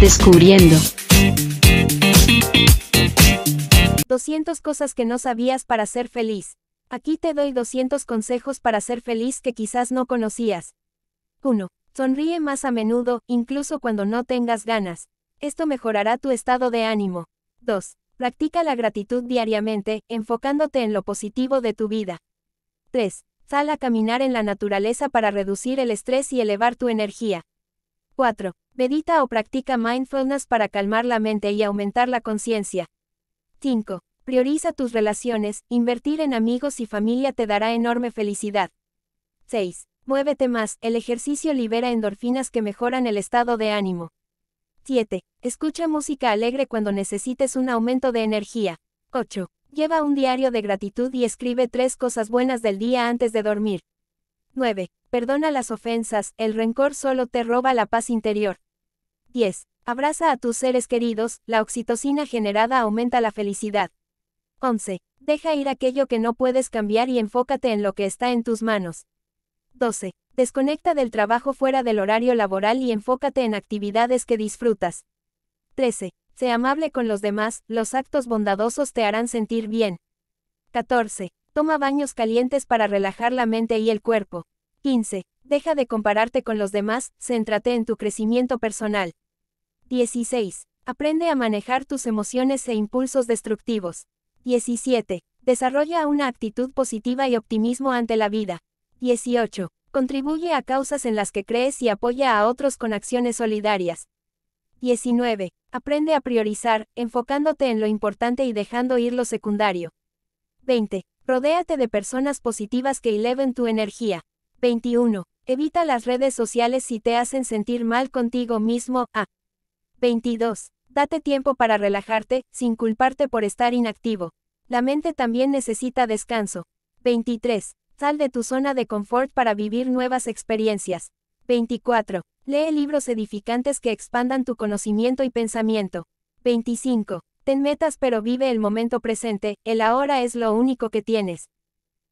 Descubriendo. 200 cosas que no sabías para ser feliz. Aquí te doy 200 consejos para ser feliz que quizás no conocías. 1. Sonríe más a menudo, incluso cuando no tengas ganas. Esto mejorará tu estado de ánimo. 2. Practica la gratitud diariamente, enfocándote en lo positivo de tu vida. 3. Sal a caminar en la naturaleza para reducir el estrés y elevar tu energía. 4. Medita o practica mindfulness para calmar la mente y aumentar la conciencia. 5. Prioriza tus relaciones, invertir en amigos y familia te dará enorme felicidad. 6. Muévete más, el ejercicio libera endorfinas que mejoran el estado de ánimo. 7. Escucha música alegre cuando necesites un aumento de energía. 8. Lleva un diario de gratitud y escribe tres cosas buenas del día antes de dormir. 9. Perdona las ofensas, el rencor solo te roba la paz interior. 10. Abraza a tus seres queridos, la oxitocina generada aumenta la felicidad. 11. Deja ir aquello que no puedes cambiar y enfócate en lo que está en tus manos. 12. Desconecta del trabajo fuera del horario laboral y enfócate en actividades que disfrutas. 13. Sé amable con los demás, los actos bondadosos te harán sentir bien. 14. Toma baños calientes para relajar la mente y el cuerpo. 15. Deja de compararte con los demás, céntrate en tu crecimiento personal. 16. Aprende a manejar tus emociones e impulsos destructivos. 17. Desarrolla una actitud positiva y optimismo ante la vida. 18. Contribuye a causas en las que crees y apoya a otros con acciones solidarias. 19. Aprende a priorizar, enfocándote en lo importante y dejando ir lo secundario. 20. Rodéate de personas positivas que eleven tu energía. 21. Evita las redes sociales si te hacen sentir mal contigo mismo. A. 22. Date tiempo para relajarte, sin culparte por estar inactivo. La mente también necesita descanso. 23. Sal de tu zona de confort para vivir nuevas experiencias. 24. Lee libros edificantes que expandan tu conocimiento y pensamiento. 25. Ten metas pero vive el momento presente, el ahora es lo único que tienes.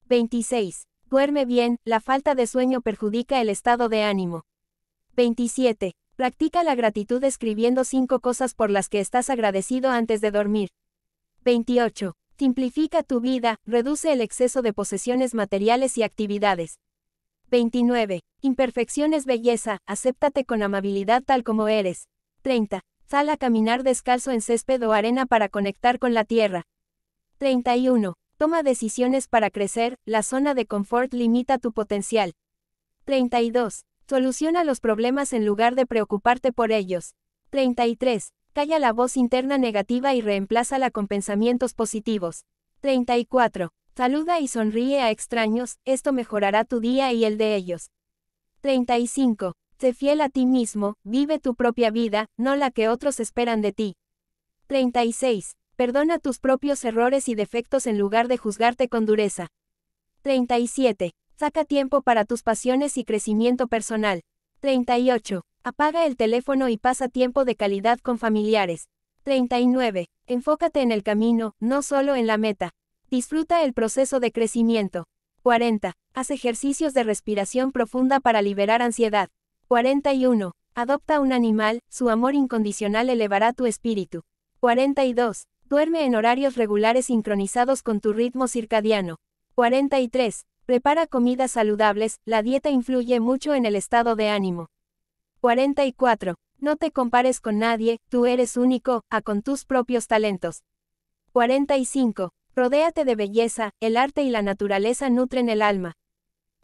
26. Duerme bien, la falta de sueño perjudica el estado de ánimo. 27. Practica la gratitud escribiendo cinco cosas por las que estás agradecido antes de dormir. 28. Simplifica tu vida, reduce el exceso de posesiones materiales y actividades. 29. Imperfección es belleza, acéptate con amabilidad tal como eres. 30. Sal a caminar descalzo en césped o arena para conectar con la tierra. 31. Toma decisiones para crecer, la zona de confort limita tu potencial. 32. Soluciona los problemas en lugar de preocuparte por ellos. 33. Calla la voz interna negativa y reemplázala con pensamientos positivos. 34. Saluda y sonríe a extraños, esto mejorará tu día y el de ellos. 35. Sé fiel a ti mismo, vive tu propia vida, no la que otros esperan de ti. 36. Perdona tus propios errores y defectos en lugar de juzgarte con dureza. 37. Saca tiempo para tus pasiones y crecimiento personal. 38. Apaga el teléfono y pasa tiempo de calidad con familiares. 39. Enfócate en el camino, no solo en la meta. Disfruta el proceso de crecimiento. 40. Haz ejercicios de respiración profunda para liberar ansiedad. 41. Adopta un animal, su amor incondicional elevará tu espíritu. 42. Duerme en horarios regulares sincronizados con tu ritmo circadiano. 43. Prepara comidas saludables, la dieta influye mucho en el estado de ánimo. 44. No te compares con nadie, tú eres único, a ah, con tus propios talentos. 45. Rodéate de belleza, el arte y la naturaleza nutren el alma.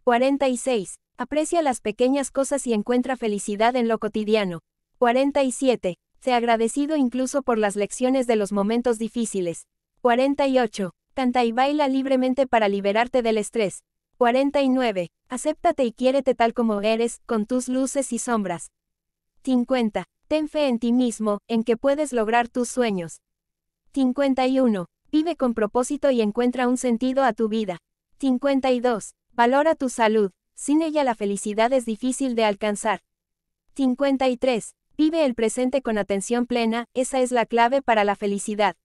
46. Aprecia las pequeñas cosas y encuentra felicidad en lo cotidiano. 47. Se agradecido incluso por las lecciones de los momentos difíciles. 48. Canta y baila libremente para liberarte del estrés. 49. Acéptate y quiérete tal como eres, con tus luces y sombras. 50. Ten fe en ti mismo, en que puedes lograr tus sueños. 51. Vive con propósito y encuentra un sentido a tu vida. 52. Valora tu salud, sin ella la felicidad es difícil de alcanzar. 53. Vive el presente con atención plena, esa es la clave para la felicidad.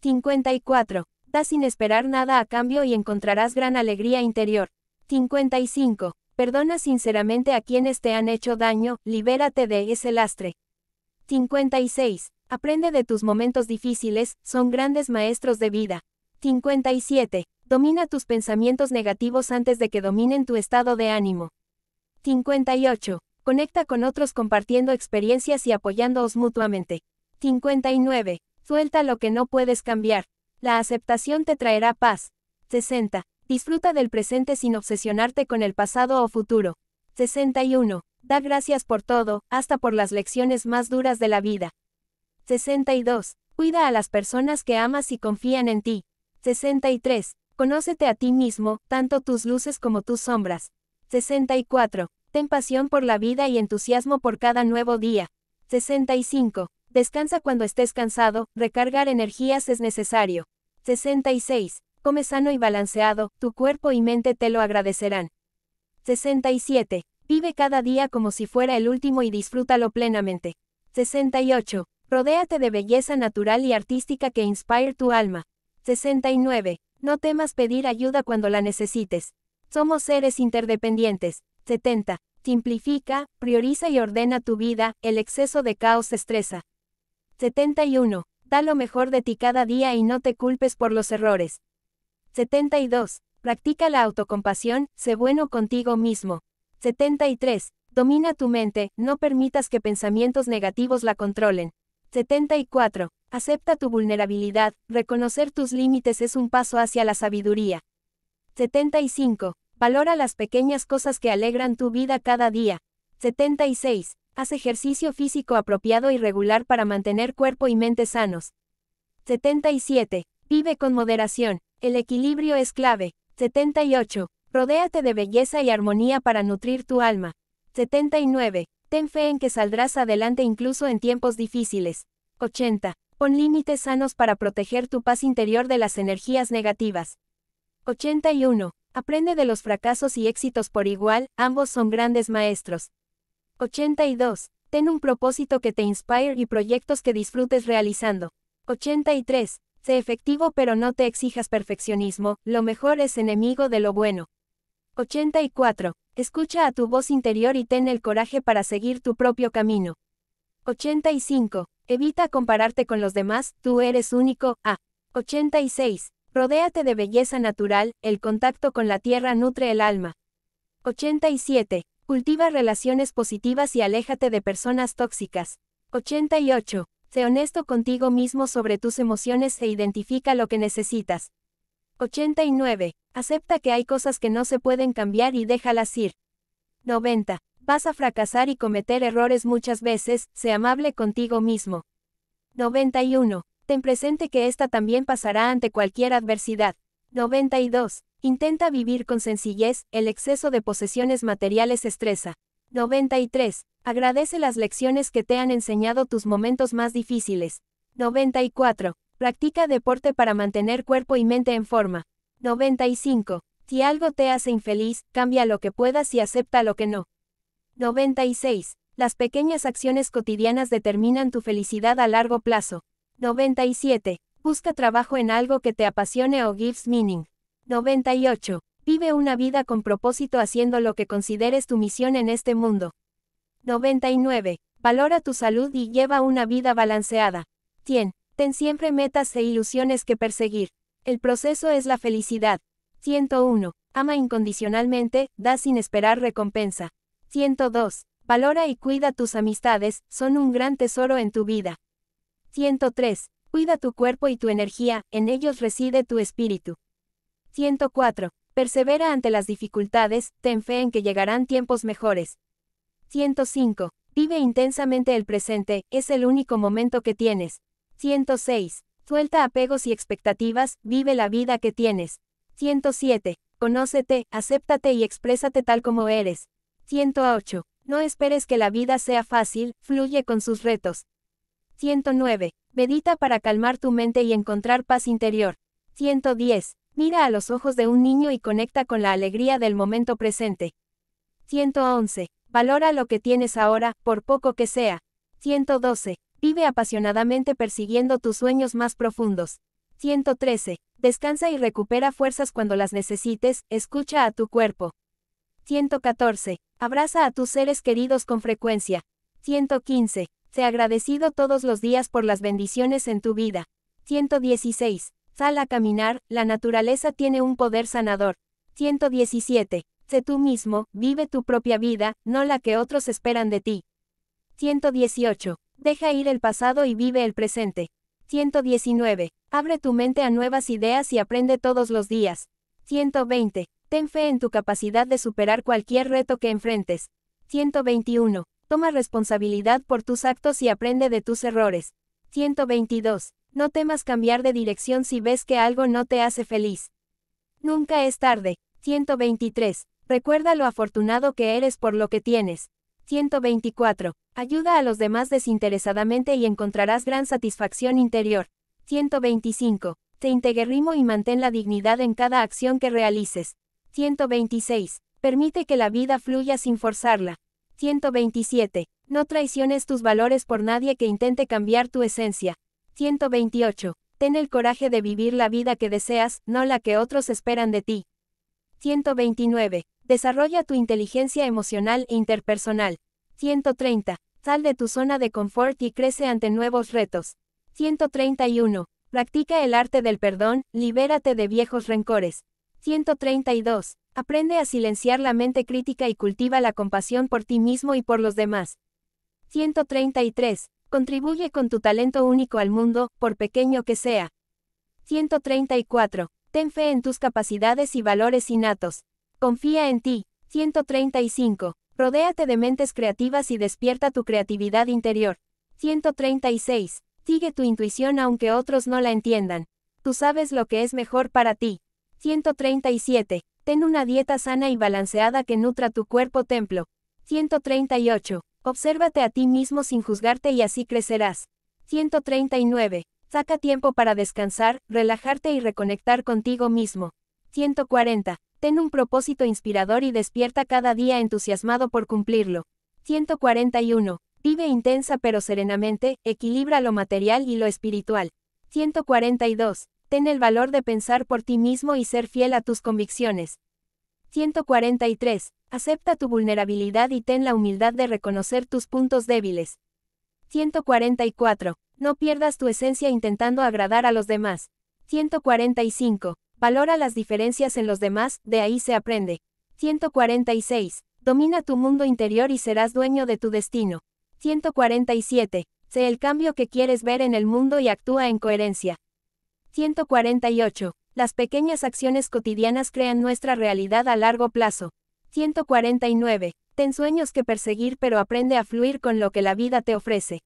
54. Da sin esperar nada a cambio y encontrarás gran alegría interior. 55. Perdona sinceramente a quienes te han hecho daño, libérate de ese lastre. 56. Aprende de tus momentos difíciles, son grandes maestros de vida. 57. Domina tus pensamientos negativos antes de que dominen tu estado de ánimo. 58. Conecta con otros compartiendo experiencias y apoyándoos mutuamente. 59. Suelta lo que no puedes cambiar. La aceptación te traerá paz. 60. Disfruta del presente sin obsesionarte con el pasado o futuro. 61. Da gracias por todo, hasta por las lecciones más duras de la vida. 62. Cuida a las personas que amas y confían en ti. 63. Conócete a ti mismo, tanto tus luces como tus sombras. 64. Ten pasión por la vida y entusiasmo por cada nuevo día. 65. Descansa cuando estés cansado, recargar energías es necesario. 66. Come sano y balanceado, tu cuerpo y mente te lo agradecerán. 67. Vive cada día como si fuera el último y disfrútalo plenamente. 68. Rodéate de belleza natural y artística que inspire tu alma. 69. No temas pedir ayuda cuando la necesites. Somos seres interdependientes. 70. Simplifica, prioriza y ordena tu vida, el exceso de caos estresa. 71. Da lo mejor de ti cada día y no te culpes por los errores. 72. Practica la autocompasión, sé bueno contigo mismo. 73. Domina tu mente, no permitas que pensamientos negativos la controlen. 74. Acepta tu vulnerabilidad, reconocer tus límites es un paso hacia la sabiduría. 75. Valora las pequeñas cosas que alegran tu vida cada día. 76. Haz ejercicio físico apropiado y regular para mantener cuerpo y mente sanos. 77. Vive con moderación. El equilibrio es clave. 78. Rodéate de belleza y armonía para nutrir tu alma. 79. Ten fe en que saldrás adelante incluso en tiempos difíciles. 80. Pon límites sanos para proteger tu paz interior de las energías negativas. 81. Aprende de los fracasos y éxitos por igual, ambos son grandes maestros. 82. Ten un propósito que te inspire y proyectos que disfrutes realizando. 83. Sé efectivo pero no te exijas perfeccionismo, lo mejor es enemigo de lo bueno. 84. Escucha a tu voz interior y ten el coraje para seguir tu propio camino. 85. Evita compararte con los demás, tú eres único. A. 86. Rodéate de belleza natural, el contacto con la tierra nutre el alma. 87. Cultiva relaciones positivas y aléjate de personas tóxicas. 88. Sé honesto contigo mismo sobre tus emociones e identifica lo que necesitas. 89. Acepta que hay cosas que no se pueden cambiar y déjalas ir. 90. Vas a fracasar y cometer errores muchas veces, sé amable contigo mismo. 91. Ten presente que esta también pasará ante cualquier adversidad. 92. Intenta vivir con sencillez, el exceso de posesiones materiales estresa. 93. Agradece las lecciones que te han enseñado tus momentos más difíciles. 94. Practica deporte para mantener cuerpo y mente en forma. 95. Si algo te hace infeliz, cambia lo que puedas y acepta lo que no. 96. Las pequeñas acciones cotidianas determinan tu felicidad a largo plazo. 97. Busca trabajo en algo que te apasione o gives meaning. 98. Vive una vida con propósito haciendo lo que consideres tu misión en este mundo. 99. Valora tu salud y lleva una vida balanceada. 100. Ten siempre metas e ilusiones que perseguir. El proceso es la felicidad. 101. Ama incondicionalmente, da sin esperar recompensa. 102. Valora y cuida tus amistades, son un gran tesoro en tu vida. 103. Cuida tu cuerpo y tu energía, en ellos reside tu espíritu. 104. Persevera ante las dificultades, ten fe en que llegarán tiempos mejores. 105. Vive intensamente el presente, es el único momento que tienes. 106. Suelta apegos y expectativas, vive la vida que tienes. 107. Conócete, acéptate y exprésate tal como eres. 108. No esperes que la vida sea fácil, fluye con sus retos. 109. Medita para calmar tu mente y encontrar paz interior. 110. Mira a los ojos de un niño y conecta con la alegría del momento presente. 111. Valora lo que tienes ahora, por poco que sea. 112. Vive apasionadamente persiguiendo tus sueños más profundos. 113. Descansa y recupera fuerzas cuando las necesites, escucha a tu cuerpo. 114. Abraza a tus seres queridos con frecuencia. 115. Sé agradecido todos los días por las bendiciones en tu vida. 116. Sal a caminar, la naturaleza tiene un poder sanador. 117. Sé tú mismo, vive tu propia vida, no la que otros esperan de ti. 118. Deja ir el pasado y vive el presente. 119. Abre tu mente a nuevas ideas y aprende todos los días. 120. Ten fe en tu capacidad de superar cualquier reto que enfrentes. 121. Toma responsabilidad por tus actos y aprende de tus errores. 122. No temas cambiar de dirección si ves que algo no te hace feliz. Nunca es tarde. 123. Recuerda lo afortunado que eres por lo que tienes. 124. Ayuda a los demás desinteresadamente y encontrarás gran satisfacción interior. 125. Te rimo y mantén la dignidad en cada acción que realices. 126. Permite que la vida fluya sin forzarla. 127. No traiciones tus valores por nadie que intente cambiar tu esencia. 128. Ten el coraje de vivir la vida que deseas, no la que otros esperan de ti. 129. Desarrolla tu inteligencia emocional e interpersonal. 130. Sal de tu zona de confort y crece ante nuevos retos. 131. Practica el arte del perdón, libérate de viejos rencores. 132. Aprende a silenciar la mente crítica y cultiva la compasión por ti mismo y por los demás. 133. Contribuye con tu talento único al mundo, por pequeño que sea. 134. Ten fe en tus capacidades y valores innatos. Confía en ti. 135. Rodéate de mentes creativas y despierta tu creatividad interior. 136. Sigue tu intuición aunque otros no la entiendan. Tú sabes lo que es mejor para ti. 137. Ten una dieta sana y balanceada que nutra tu cuerpo templo. 138. Obsérvate a ti mismo sin juzgarte y así crecerás. 139. Saca tiempo para descansar, relajarte y reconectar contigo mismo. 140. Ten un propósito inspirador y despierta cada día entusiasmado por cumplirlo. 141. Vive intensa pero serenamente, equilibra lo material y lo espiritual. 142. Ten el valor de pensar por ti mismo y ser fiel a tus convicciones. 143. Acepta tu vulnerabilidad y ten la humildad de reconocer tus puntos débiles. 144. No pierdas tu esencia intentando agradar a los demás. 145. Valora las diferencias en los demás, de ahí se aprende. 146. Domina tu mundo interior y serás dueño de tu destino. 147. Sé el cambio que quieres ver en el mundo y actúa en coherencia. 148. Las pequeñas acciones cotidianas crean nuestra realidad a largo plazo. 149. Ten sueños que perseguir pero aprende a fluir con lo que la vida te ofrece.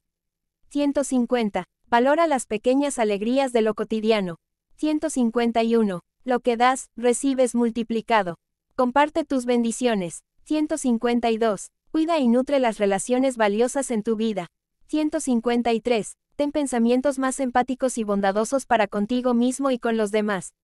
150. Valora las pequeñas alegrías de lo cotidiano. 151. Lo que das, recibes multiplicado. Comparte tus bendiciones. 152. Cuida y nutre las relaciones valiosas en tu vida. 153. Ten pensamientos más empáticos y bondadosos para contigo mismo y con los demás.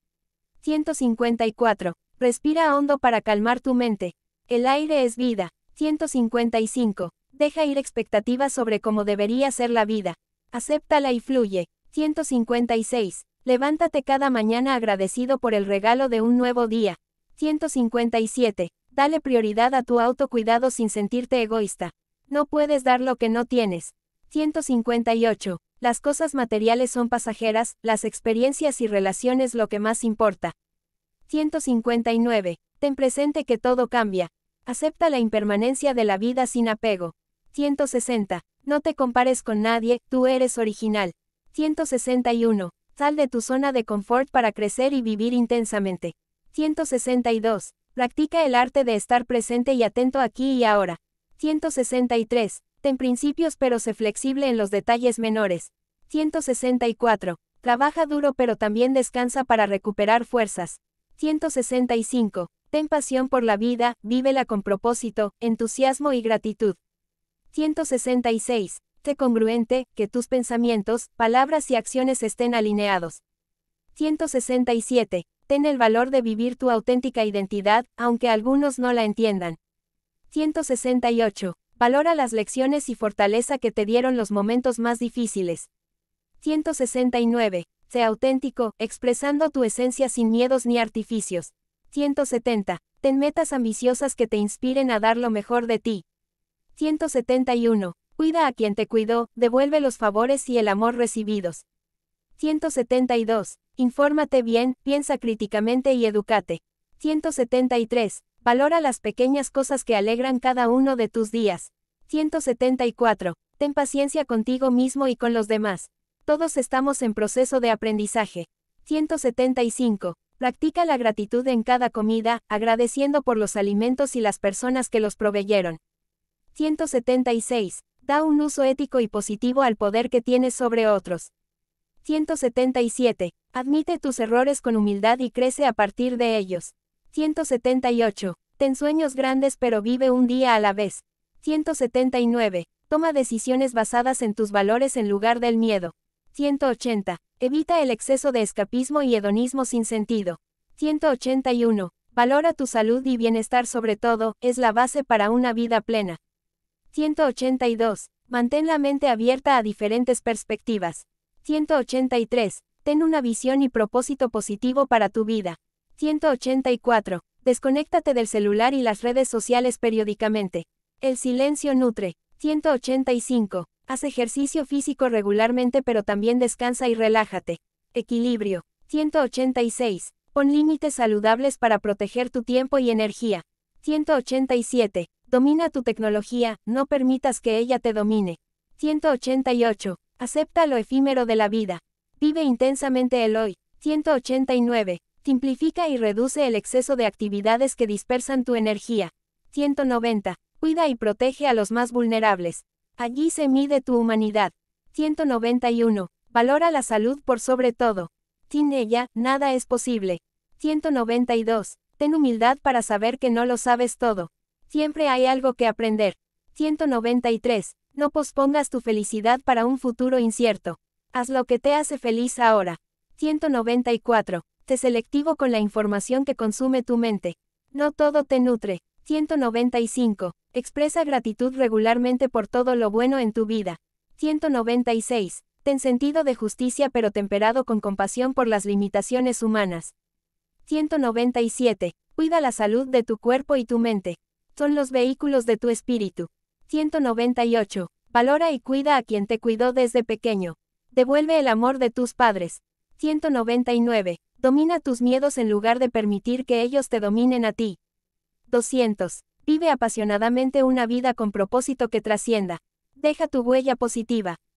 154. Respira hondo para calmar tu mente. El aire es vida. 155. Deja ir expectativas sobre cómo debería ser la vida. Acéptala y fluye. 156. Levántate cada mañana agradecido por el regalo de un nuevo día. 157. Dale prioridad a tu autocuidado sin sentirte egoísta. No puedes dar lo que no tienes. 158. Las cosas materiales son pasajeras, las experiencias y relaciones lo que más importa. 159. Ten presente que todo cambia. Acepta la impermanencia de la vida sin apego. 160. No te compares con nadie, tú eres original. 161. Sal de tu zona de confort para crecer y vivir intensamente. 162. Practica el arte de estar presente y atento aquí y ahora. 163 en principios pero sé flexible en los detalles menores. 164. Trabaja duro pero también descansa para recuperar fuerzas. 165. Ten pasión por la vida, vívela con propósito, entusiasmo y gratitud. 166. Sé congruente, que tus pensamientos, palabras y acciones estén alineados. 167. Ten el valor de vivir tu auténtica identidad, aunque algunos no la entiendan. 168. Valora las lecciones y fortaleza que te dieron los momentos más difíciles. 169. Sé auténtico, expresando tu esencia sin miedos ni artificios. 170. Ten metas ambiciosas que te inspiren a dar lo mejor de ti. 171. Cuida a quien te cuidó, devuelve los favores y el amor recibidos. 172. Infórmate bien, piensa críticamente y educate. 173. Valora las pequeñas cosas que alegran cada uno de tus días. 174. Ten paciencia contigo mismo y con los demás. Todos estamos en proceso de aprendizaje. 175. Practica la gratitud en cada comida, agradeciendo por los alimentos y las personas que los proveyeron. 176. Da un uso ético y positivo al poder que tienes sobre otros. 177. Admite tus errores con humildad y crece a partir de ellos. 178. Ten sueños grandes pero vive un día a la vez. 179. Toma decisiones basadas en tus valores en lugar del miedo. 180. Evita el exceso de escapismo y hedonismo sin sentido. 181. Valora tu salud y bienestar sobre todo, es la base para una vida plena. 182. Mantén la mente abierta a diferentes perspectivas. 183. Ten una visión y propósito positivo para tu vida. 184. Desconéctate del celular y las redes sociales periódicamente. El silencio nutre. 185. Haz ejercicio físico regularmente pero también descansa y relájate. Equilibrio. 186. Pon límites saludables para proteger tu tiempo y energía. 187. Domina tu tecnología, no permitas que ella te domine. 188. Acepta lo efímero de la vida. Vive intensamente el hoy. 189. Simplifica y reduce el exceso de actividades que dispersan tu energía. 190. Cuida y protege a los más vulnerables. Allí se mide tu humanidad. 191. Valora la salud por sobre todo. Sin ella, nada es posible. 192. Ten humildad para saber que no lo sabes todo. Siempre hay algo que aprender. 193. No pospongas tu felicidad para un futuro incierto. Haz lo que te hace feliz ahora. 194. Te selectivo con la información que consume tu mente. No todo te nutre. 195. Expresa gratitud regularmente por todo lo bueno en tu vida. 196. Ten sentido de justicia pero temperado con compasión por las limitaciones humanas. 197. Cuida la salud de tu cuerpo y tu mente. Son los vehículos de tu espíritu. 198. Valora y cuida a quien te cuidó desde pequeño. Devuelve el amor de tus padres. 199. Domina tus miedos en lugar de permitir que ellos te dominen a ti. 200. Vive apasionadamente una vida con propósito que trascienda. Deja tu huella positiva.